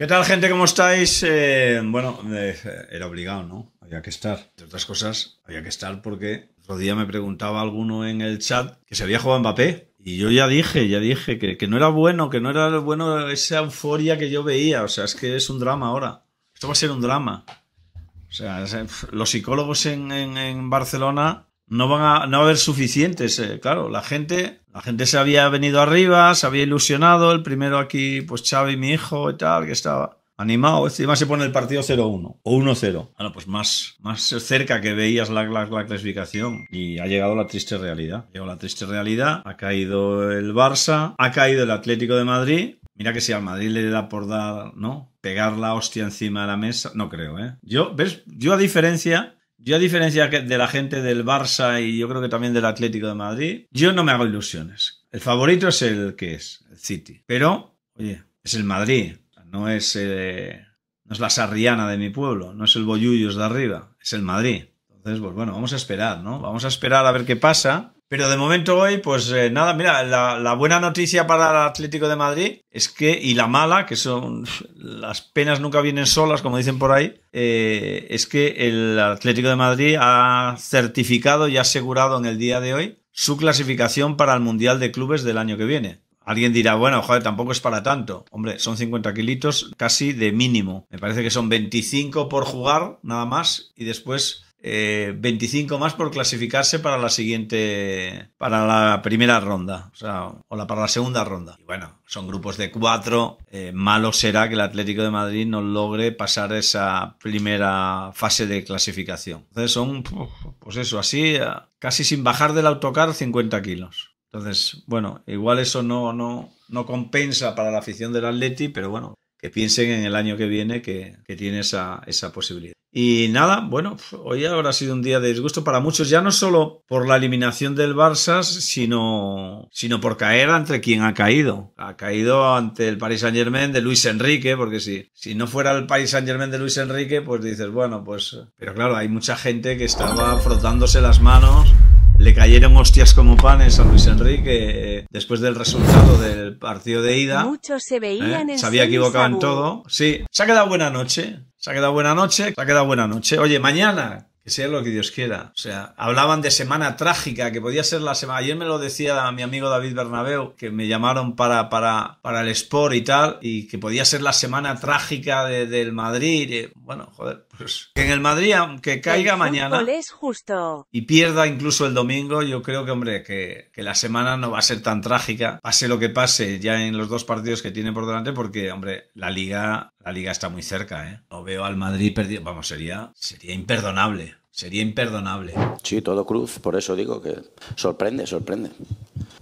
¿Qué tal, gente? ¿Cómo estáis? Eh, bueno, eh, era obligado, ¿no? Había que estar. Entre otras cosas, había que estar porque otro día me preguntaba alguno en el chat que se había jugado Mbappé. Y yo ya dije, ya dije que, no era bueno, que no era bueno esa euforia que yo veía. O sea, es que es un drama ahora. Esto va a ser un drama. O sea, eh, los psicólogos en, Barcelona no van a, no haber suficientes. Claro, la gente la gente se había venido arriba, se había ilusionado. El primero aquí, pues Xavi, mi hijo y tal, que estaba animado. Encima se pone el partido 0-1 o 1-0. Bueno, pues más, más cerca que veías la, clasificación. Y ha llegado la triste realidad. Llegó la triste realidad. Ha caído el Barça, ha caído el Atlético de Madrid. Mira que si al Madrid le da por dar, ¿no? Pegar la hostia encima de la mesa. No creo, ¿eh? Yo, ¿ves? Yo a diferencia yo, a diferencia de la gente del Barça y yo creo que también del Atlético de Madrid, yo no me hago ilusiones. El favorito es el que es, el City. Pero, oye, es el Madrid, no es, eh, no es la Sarriana de mi pueblo, no es el Boyullos de arriba, es el Madrid. Entonces, pues bueno, vamos a esperar, ¿no? Vamos a esperar a ver qué pasa. Pero de momento hoy, pues eh, nada, mira, la, buena noticia para el Atlético de Madrid es que, y la mala, que son las penas nunca vienen solas, como dicen por ahí, eh, es que el Atlético de Madrid ha certificado y ha asegurado en el día de hoy su clasificación para el Mundial de Clubes del año que viene. Alguien dirá, bueno, joder, tampoco es para tanto. Hombre, son 50 kilos, casi de mínimo. Me parece que son 25 por jugar, nada más, y después 25 eh, más por clasificarse para la siguiente, para la primera ronda, o, sea, o la, para la segunda ronda. Y bueno, son grupos de cuatro. Eh, malo será que el Atlético de Madrid no logre pasar esa primera fase de clasificación. Entonces son, pues eso, así, eh, casi sin bajar del autocar 50 kilos. Entonces, bueno, igual eso no, no, no compensa para la afición del Atleti, pero bueno, que piensen en el año que viene que, tiene esa, esa posibilidad. Y nada, bueno, hoy habrá sido un día de disgusto para muchos, ya no solo por la eliminación del Barça, sino, sino por caer ante quien ha caído. Ha caído ante el Paris Saint Germain de Luis Enrique, porque si, si no fuera el Paris Saint Germain de Luis Enrique, pues dices, bueno, pues... Pero claro, hay mucha gente que estaba frotándose las manos le cayeron hostias como panes a Luis Enrique eh, después del resultado del partido de ida. Muchos se veían eh, Se había equivocado en todo. Sí, se ha quedado buena noche. Se ha quedado buena noche, se ha quedado buena noche. Oye, mañana, sea lo que Dios quiera. O sea, hablaban de semana trágica, que podía ser la semana. Ayer me lo decía mi amigo David Bernabeu, que me llamaron para, para, para el Sport y tal, y que podía ser la semana trágica del Madrid. bueno, joder, pues que en el Madrid, aunque caiga mañana es justo. y pierda incluso el domingo, yo creo que, hombre, que, que la semana no va a ser tan trágica, pase lo que pase ya en los dos partidos que tiene por delante, porque, hombre, la liga, la liga está muy cerca, ¿eh? No veo al Madrid perdido, vamos, sería, sería imperdonable. Sería imperdonable. Sí, todo cruz, por eso digo que sorprende, sorprende.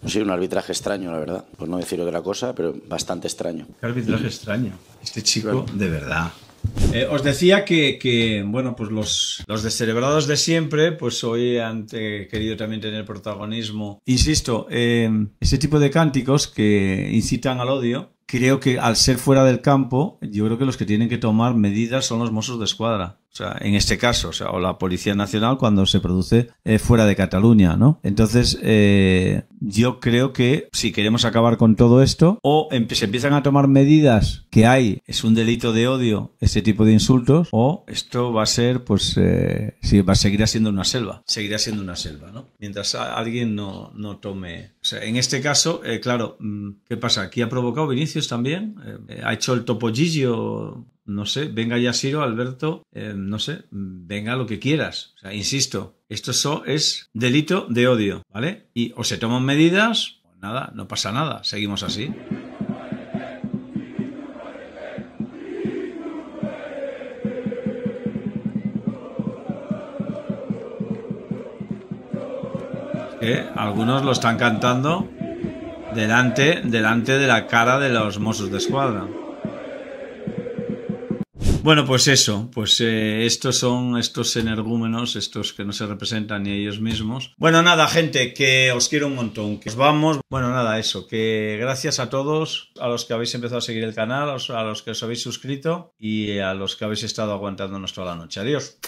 Sí, un arbitraje extraño, la verdad. Por no decir otra cosa, pero bastante extraño. ¿Qué arbitraje extraño? Este chico, de verdad. Eh, os decía que, bueno, pues los, los descerebrados de siempre, pues hoy han eh, querido también tener protagonismo. Insisto, eh, ese tipo de cánticos que incitan al odio, creo que al ser fuera del campo, yo creo que los que tienen que tomar medidas son los mozos de escuadra. O sea, en este caso, o, sea, la Policía Nacional cuando se produce eh, fuera de Cataluña, ¿no? Entonces, eh, yo creo que si queremos acabar con todo esto, o se empiezan a tomar medidas que hay, es un delito de odio este tipo de insultos, o esto va a ser, pues, eh, va, seguirá siendo una selva, seguirá siendo una selva, ¿no? Mientras alguien no, tome... O sea, en este caso, eh, claro, mm, ¿qué pasa? Aquí ha provocado Vinicius también, ha hecho el topolillo no sé, venga Yasiro, Alberto, eh, no sé, venga lo que quieras. O sea, insisto, esto es delito de odio, ¿vale? Y o se toman medidas, o nada, no pasa nada, seguimos así. algunos lo están cantando delante, delante de la cara de los mozos de escuadra. Bueno, pues eso, pues eh, estos son estos energúmenos, estos que no se representan ni ellos mismos. Bueno, nada, gente, que os quiero un montón, que os vamos. Bueno, nada, eso, que gracias a todos, a los que habéis empezado a seguir el canal, a los que os habéis suscrito y a los que habéis estado aguantándonos toda la noche. Adiós.